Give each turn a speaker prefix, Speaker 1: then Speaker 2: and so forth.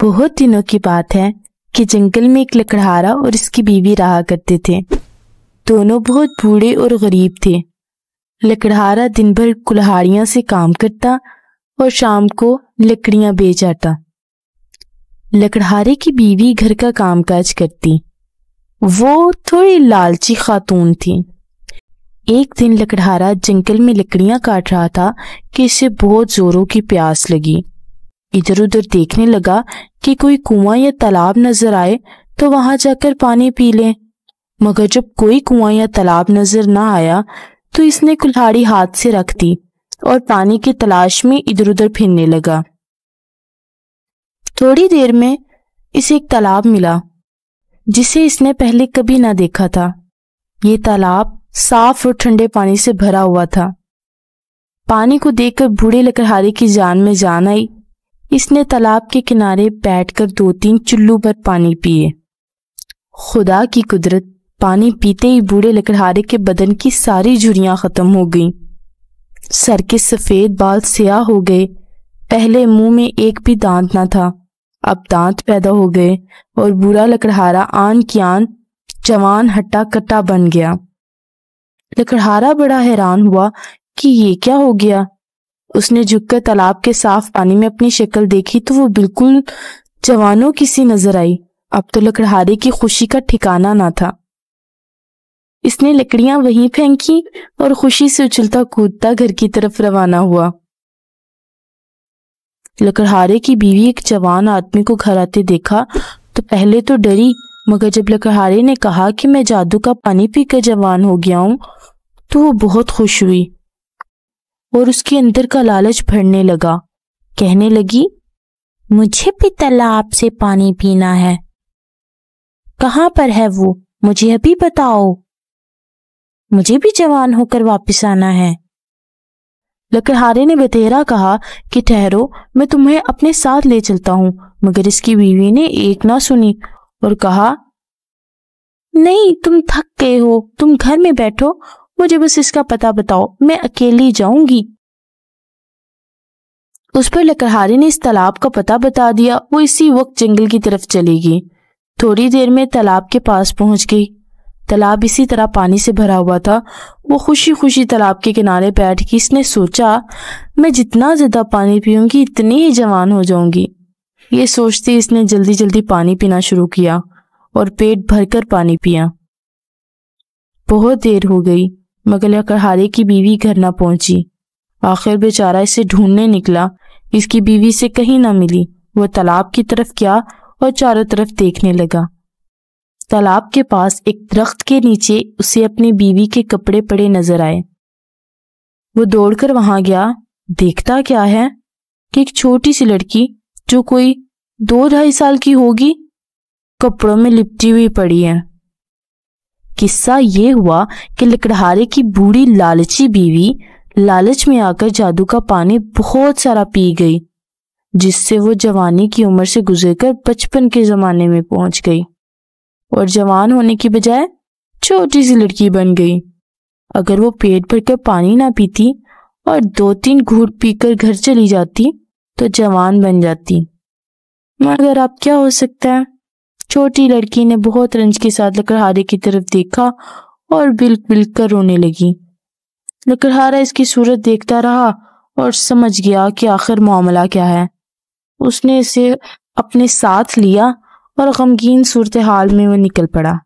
Speaker 1: बहुत दिनों की बात है कि जंगल में एक लकड़हारा और इसकी बीवी रहा करते थे दोनों बहुत बूढ़े और गरीब थे लकड़हारा दिन भर कुल्हाड़ियों से काम करता और शाम को लकड़ियां बेच आता लकड़हारे की बीवी घर का कामकाज करती वो थोड़ी लालची खातून थी एक दिन लकड़हारा जंगल में लकड़ियां काट रहा था कि इसे बहुत जोरों की प्यास लगी इधर उधर देखने लगा कि कोई कुआं या तालाब नजर आए तो वहां जाकर पानी पी लें मगर जब कोई कुआं या तालाब नजर ना आया तो इसने कुल्हाड़ी हाथ से रख दी और पानी की तलाश में इधर उधर फिरने लगा थोड़ी देर में इसे एक तालाब मिला जिसे इसने पहले कभी ना देखा था ये तालाब साफ और ठंडे पानी से भरा हुआ था पानी को देखकर बूढ़े लकड़हारे की जान में जान आई इसने तालाब के किनारे बैठकर दो तीन चुल्लू पर पानी पिए खुदा की कुदरत पानी पीते ही बूढ़े लकड़हारे के बदन की सारी झुरियां ख़त्म हो गईं सर के सफ़ेद बाल स्याह हो गए पहले मुंह में एक भी दांत ना था अब दांत पैदा हो गए और बूढ़ा लकड़हारा आन की आन जवान हट्टा कट्टा बन गया लकड़हारा बड़ा हैरान हुआ कि ये क्या हो गया उसने झुककर तालाब के साफ पानी में अपनी शक्ल देखी तो वो बिल्कुल जवानों की सी नजर आई अब तो लकड़हारे की खुशी का ठिकाना ना था इसने लकड़ियां वहीं फेंकी और खुशी से उछलता कूदता घर की तरफ रवाना हुआ लकड़हारे की बीवी एक जवान आदमी को घर आते देखा तो पहले तो डरी मगर जब लकड़हारे ने कहा कि मैं जादू का पानी पीकर जवान हो गया हूं तो वो बहुत खुश हुई और उसके अंदर का लालच भरने लगा कहने लगी मुझे भी तालाब से पानी पीना है कहाँ पर है वो मुझे अभी बताओ मुझे भी जवान होकर वापस आना है लकड़हारे ने बतेरा कहा कि ठहरो मैं तुम्हें अपने साथ ले चलता हूं मगर इसकी बीवी ने एक ना सुनी और कहा नहीं तुम थक गए हो तुम घर में बैठो मुझे बस इसका पता बताओ मैं अकेली जाऊंगी उस पर लकड़हारे ने इस तालाब का पता बता दिया वो इसी वक्त जंगल की तरफ चली गई थोड़ी देर में तालाब के पास पहुंच गई तालाब इसी तरह पानी से भरा हुआ था वो खुशी खुशी तालाब के किनारे बैठ गई इसने सोचा मैं जितना ज़्यादा पानी पीऊंगी इतनी ही जवान हो जाऊंगी ये सोचते इसने जल्दी जल्दी पानी पीना शुरू किया और पेट भरकर पानी पिया बहुत देर हो गई मगर लकड़हारे की बीवी घर न पहुंची आखिर बेचारा इसे ढूंढने निकला इसकी बीवी से कहीं ना मिली वह तालाब की तरफ गया और चारों तरफ देखने लगा तालाब के पास एक दरख्त के नीचे उसे अपनी बीवी के कपड़े पड़े नजर आए वो दौड़कर वहां गया देखता क्या है कि एक छोटी सी लड़की जो कोई दो ढाई साल की होगी कपड़ों में लिपटी हुई पड़ी है किस्सा ये हुआ कि लकड़हारे की बूढ़ी लालची बीवी लालच में आकर जादू का पानी बहुत सारा पी गई जिससे वो जवानी की उम्र से गुजरकर बचपन के जमाने में पहुंच गई और जवान होने की बजाय छोटी सी लड़की बन गई अगर वो पेट भरकर पानी ना पीती और दो तीन घूट पीकर घर चली जाती तो जवान बन जाती मगर अब क्या हो सकता है छोटी लड़की ने बहुत रंज के साथ लकड़हारे की तरफ देखा और बिल्क बिल्क कर रोने लगी लकड़हारा इसकी सूरत देखता रहा और समझ गया कि आखिर मामला क्या है उसने इसे अपने साथ लिया और गमगीन सूरत हाल में वह निकल पड़ा